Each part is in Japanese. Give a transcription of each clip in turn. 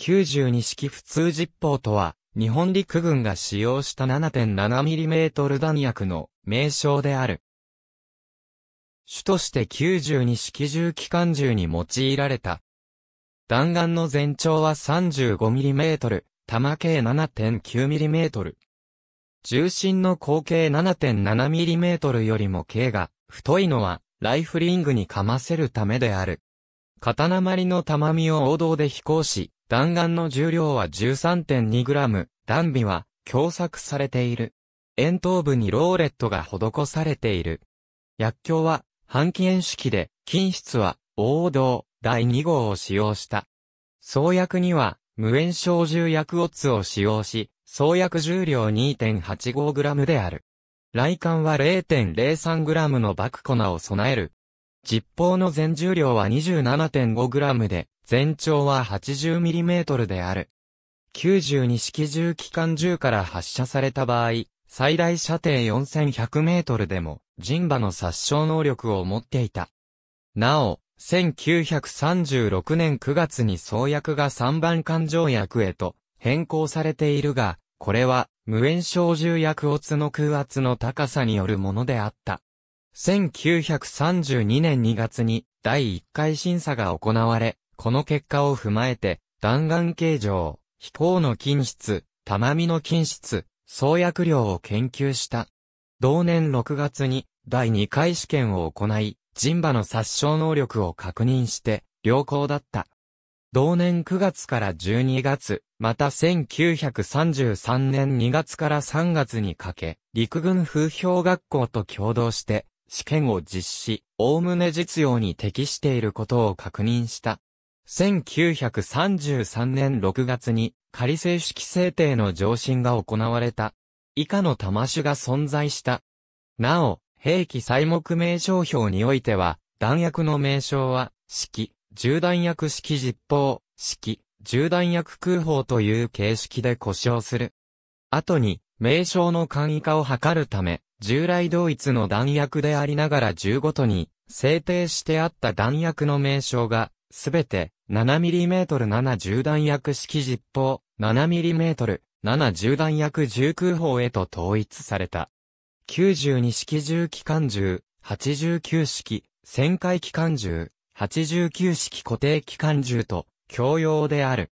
92式普通実砲とは、日本陸軍が使用した 7.7mm 弾薬の名称である。主として92式重機関銃に用いられた。弾丸の全長は 35mm、弾径 7.9mm。重心の口径 7.7mm よりも径が太いのは、ライフリングにかませるためである。刀まの玉身を王道で飛行し、弾丸の重量は 13.2g、弾尾は狭作されている。円頭部にローレットが施されている。薬莢は半期円式で、金質は王道第2号を使用した。創薬には無塩症重薬オッツを使用し、創薬重量 2.85g である。来管は 0.03g の爆粉を備える。実砲の全重量は 27.5g で、全長は 80mm である。92式重機関銃から発射された場合、最大射程4100メートルでも、人馬の殺傷能力を持っていた。なお、1936年9月に創薬が3番艦上薬へと変更されているが、これは無炎症銃薬乙の空圧の高さによるものであった。1932年2月に第1回審査が行われ、この結果を踏まえて、弾丸形状、飛行の禁質、玉身の禁質、創薬量を研究した。同年6月に第2回試験を行い、人馬の殺傷能力を確認して、良好だった。同年9月から12月、また1933年2月から3月にかけ、陸軍風評学校と共同して、試験を実施、おおむね実用に適していることを確認した。1933年6月に仮正式制定の上申が行われた。以下の魂が存在した。なお、兵器細目名称表においては、弾薬の名称は、式、銃弾薬式実砲、式、銃弾薬空砲という形式で故障する。後に、名称の簡易化を図るため、従来同一の弾薬でありながら銃ごとに、制定してあった弾薬の名称がすべて 7mm7 10弾薬式実砲 7mm7 10弾薬1空砲へと統一された。92式重機関銃、89式、旋回機関銃、89式固定機関銃と共用である。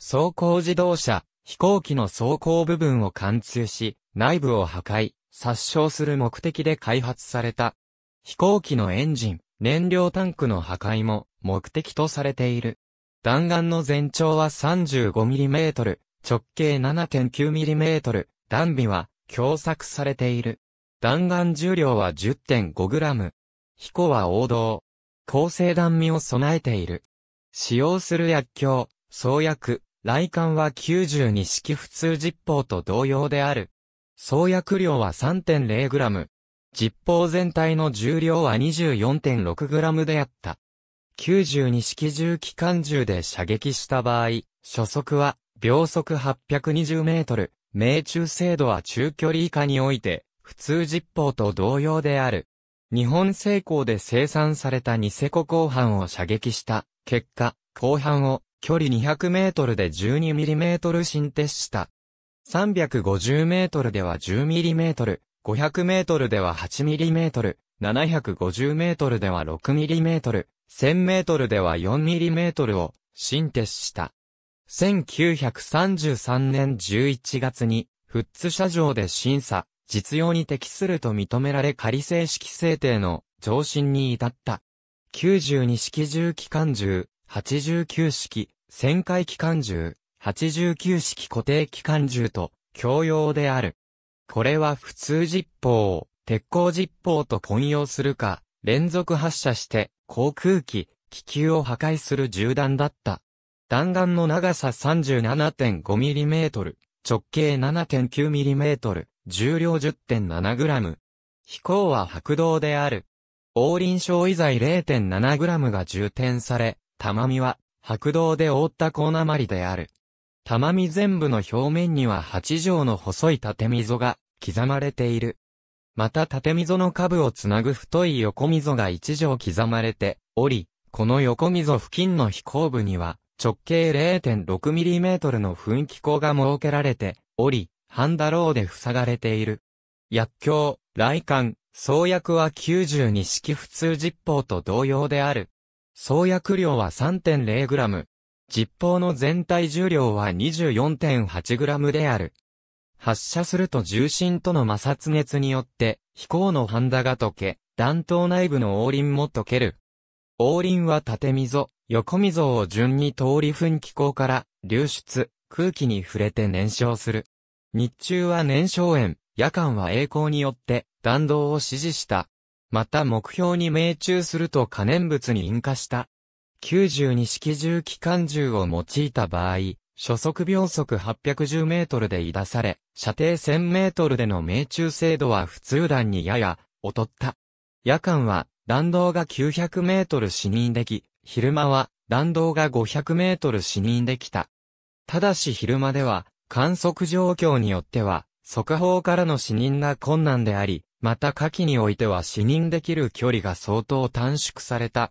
走行自動車、飛行機の走行部分を貫通し、内部を破壊、殺傷する目的で開発された。飛行機のエンジン、燃料タンクの破壊も目的とされている。弾丸の全長は 35mm、直径 7.9mm、弾尾は強作されている。弾丸重量は 10.5g。飛行は王道。構成弾味を備えている。使用する薬莢、創薬、来管は92式普通実砲と同様である。創薬量は 3.0g。実砲全体の重量は 24.6g であった。92式銃機関銃で射撃した場合、初速は秒速820メートル、命中精度は中距離以下において、普通実砲と同様である。日本製鋼で生産されたニセコ後半を射撃した結果、後半を距離200メートルで1 2トル進徹した。350メートルでは1 0トル、500メートルでは8トル、750メートルでは6トル、1000メートルでは4ミリメートルを新鉄した。1933年11月に、富津車上で審査、実用に適すると認められ仮正式制定の上進に至った。92式重機関銃、89式、旋回機関銃、89式固定機関銃と、共用である。これは普通実砲を、鉄鋼実砲と混用するか、連続発射して航空機、気球を破壊する銃弾だった。弾丸の長さ 37.5mm、直径 7.9mm、重量 10.7g。飛行は白道である。王林症以材 0.7g が充填され、玉見は白道で覆った鉱鉛である。玉見全部の表面には8畳の細い縦溝が刻まれている。また縦溝の下部をつなぐ太い横溝が一条刻まれており、この横溝付近の飛行部には、直径 0.6mm の噴気口が設けられており、ハンダローで塞がれている。薬莢、雷管、創薬は92式普通実砲と同様である。創薬量は 3.0g。実砲の全体重量は 24.8g である。発射すると重心との摩擦熱によって飛行のハンダが溶け、弾頭内部の王輪も溶ける。王輪は縦溝、横溝を順に通り噴気口から流出、空気に触れて燃焼する。日中は燃焼炎、夜間は栄光によって弾道を指示した。また目標に命中すると可燃物に引火した。92式重機関銃を用いた場合、初速秒速810メートルで移打され、射程1000メートルでの命中精度は普通弾にやや、劣った。夜間は、弾道が900メートル視認でき、昼間は、弾道が500メートル視認できた。ただし昼間では、観測状況によっては、速報からの視認が困難であり、また下記においては視認できる距離が相当短縮された。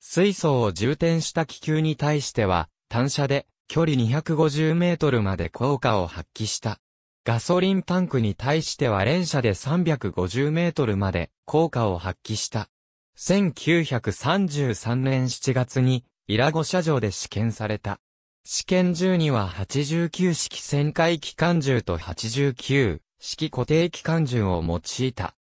水素を充填した気球に対しては、単車で距離250メートルまで効果を発揮した。ガソリンタンクに対しては連射で350メートルまで効果を発揮した。1933年7月にイラゴ射場で試験された。試験銃には89式旋回機関銃と89式固定機関銃を用いた。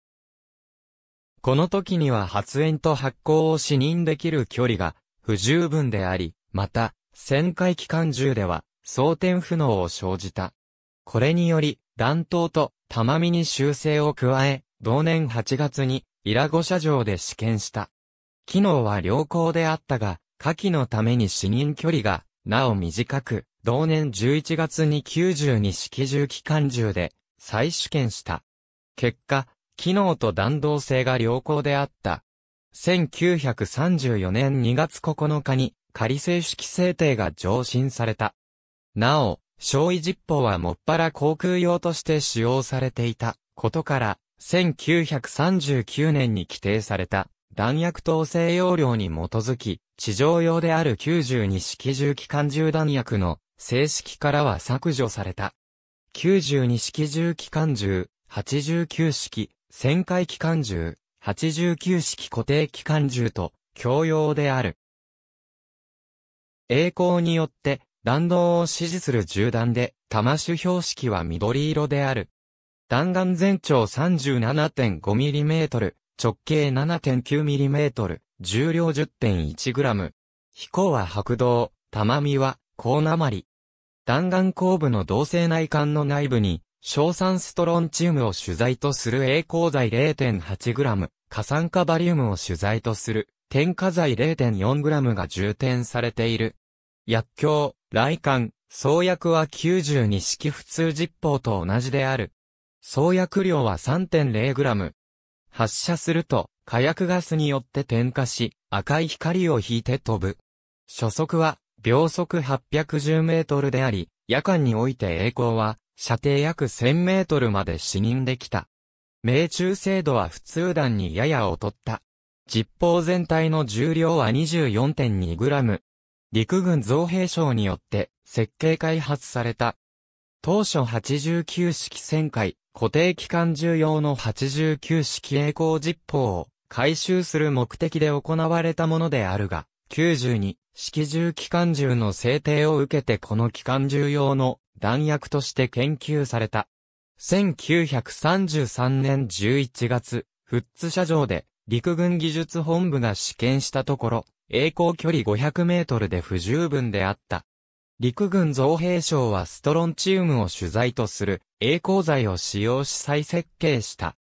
この時には発煙と発光を視認できる距離が不十分であり、また旋回機関銃では、装填不能を生じた。これにより、弾頭と玉身に修正を加え、同年8月に、イラゴ射場で試験した。機能は良好であったが、下記のために死認距離が、なお短く、同年11月に92式銃機関銃で、再試験した。結果、機能と弾道性が良好であった。1934年2月9日に、仮正式制定が上申された。なお、小位実法はもっぱら航空用として使用されていたことから、1939年に規定された弾薬統制要領に基づき、地上用である92式重機関銃弾薬の正式からは削除された。92式重機関銃、89式、旋回機関銃、89式固定機関銃と、共用である。栄光によって、弾道を支持する銃弾で、弾種標識は緑色である。弾丸全長 37.5mm、直径 7.9mm、重量 10.1g。飛行は白銅、玉身は、高鉛。弾丸後部の銅製内管の内部に、硝酸ストロンチウムを取材とする栄光剤 0.8g、過酸化バリウムを取材とする添加剤 0.4g が充填されている。薬莢、雷管、創薬は92式普通実砲と同じである。創薬量は 3.0g。発射すると、火薬ガスによって点火し、赤い光を引いて飛ぶ。初速は、秒速810メートルであり、夜間において栄光は、射程約1000メートルまで視認できた。命中精度は普通弾にやや劣った。実砲全体の重量は 24.2g。陸軍造兵省によって設計開発された。当初89式旋回、固定機関重用の89式栄光実砲を回収する目的で行われたものであるが、92式重機関銃の制定を受けてこの機関銃用の弾薬として研究された。1933年11月、富津社場で陸軍技術本部が試験したところ、栄光距離500メートルで不十分であった。陸軍造兵省はストロンチウムを主材とする栄光剤を使用し再設計した。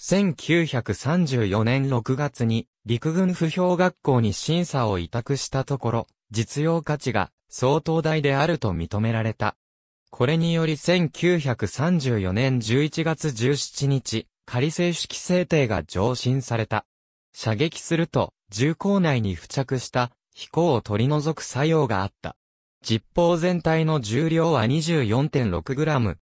1934年6月に陸軍不評学校に審査を委託したところ、実用価値が相当大であると認められた。これにより1934年11月17日、仮正式制定が上申された。射撃すると、銃口内に付着した飛行を取り除く作用があった。実砲全体の重量は 24.6g。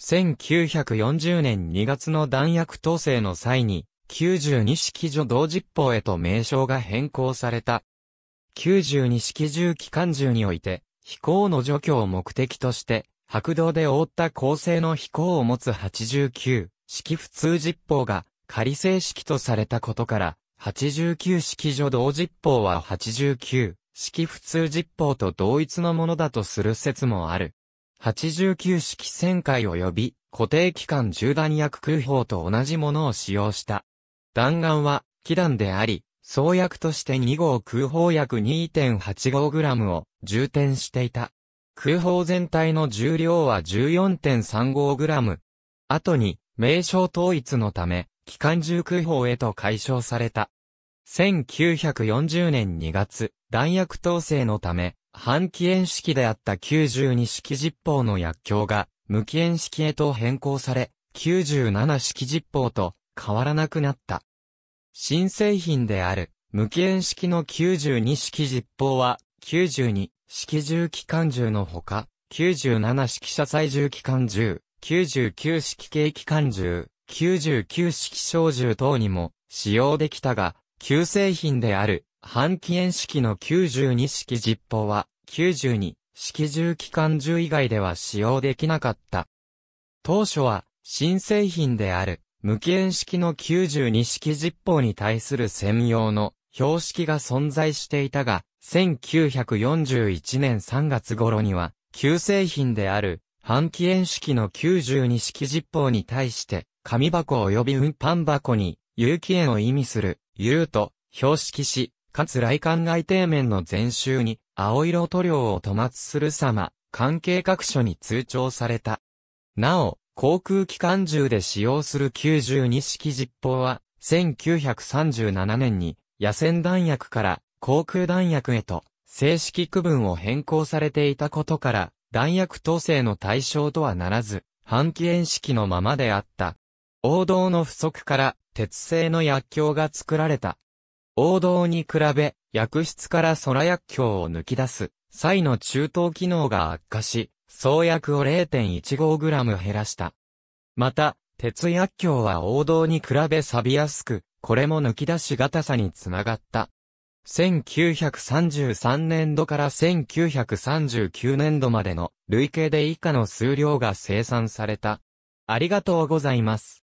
1940年2月の弾薬統制の際に、92式助動実砲へと名称が変更された。92式銃機関銃において、飛行の除去を目的として、白道で覆った構成の飛行を持つ89、式普通実法が仮正式とされたことから、89式助同実法は89式普通実法と同一のものだとする説もある。89式旋回及び固定期間銃弾薬空砲と同じものを使用した。弾丸は、機弾であり、創薬として2号空砲薬 2.85g を充填していた。空砲全体の重量は 14.35g。後に、名称統一のため、機関銃空砲へと解消された。1940年2月、弾薬統制のため、半期円式であった92式実砲の薬莢が、無期円式へと変更され、97式実砲と変わらなくなった。新製品である、無期円式の92式実砲は、92式重機関銃のほか、97式車載重機関銃、99式景気関銃、99式小銃等にも使用できたが、旧製品である半期円式の92式実砲は92式銃機関銃以外では使用できなかった。当初は新製品である無期円式の92式実砲に対する専用の標識が存在していたが、1941年3月頃には、旧製品である半期円式の92式実法に対して、紙箱及び運搬箱に、有機円を意味する、有と、標識し、かつ来館外底面の前周に、青色塗料を塗抹する様、関係各所に通帳された。なお、航空機関銃で使用する92式実砲は、1937年に、野戦弾薬から航空弾薬へと、正式区分を変更されていたことから、弾薬統制の対象とはならず、半期円式のままであった。王道の不足から鉄製の薬莢が作られた。王道に比べ、薬室から空薬莢を抜き出す際の中等機能が悪化し、創薬を 0.15g 減らした。また、鉄薬莢は王道に比べ錆びやすく、これも抜き出しがさにつながった。1933年度から1939年度までの累計で以下の数量が生産された。ありがとうございます。